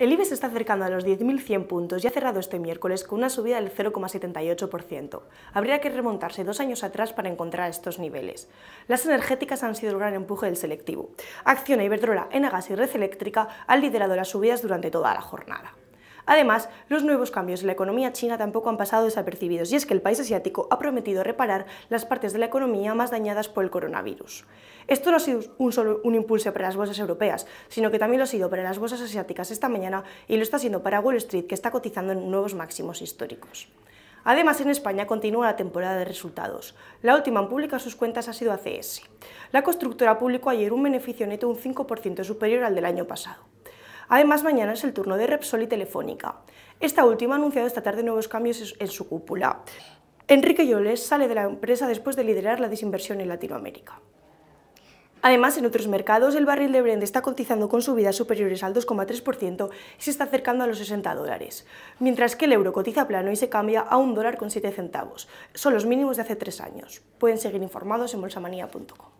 El IBEX está acercando a los 10.100 puntos y ha cerrado este miércoles con una subida del 0,78%. Habría que remontarse dos años atrás para encontrar estos niveles. Las energéticas han sido el gran empuje del selectivo. Acciona, Iberdrola, Enagas y Red Eléctrica han liderado las subidas durante toda la jornada. Además, los nuevos cambios en la economía china tampoco han pasado desapercibidos, y es que el país asiático ha prometido reparar las partes de la economía más dañadas por el coronavirus. Esto no ha sido un solo un impulso para las bolsas europeas, sino que también lo ha sido para las bolsas asiáticas esta mañana y lo está siendo para Wall Street, que está cotizando en nuevos máximos históricos. Además, en España continúa la temporada de resultados. La última en publicar sus cuentas ha sido ACS. La constructora publicó ayer un beneficio neto un 5% superior al del año pasado. Además, mañana es el turno de Repsol y Telefónica. Esta última ha anunciado esta tarde nuevos cambios en su cúpula. Enrique Lloles sale de la empresa después de liderar la desinversión en Latinoamérica. Además, en otros mercados, el barril de Brent está cotizando con subidas superiores al 2,3% y se está acercando a los 60 dólares, mientras que el euro cotiza plano y se cambia a un dólar con centavos. Son los mínimos de hace tres años. Pueden seguir informados en bolsamanía.com.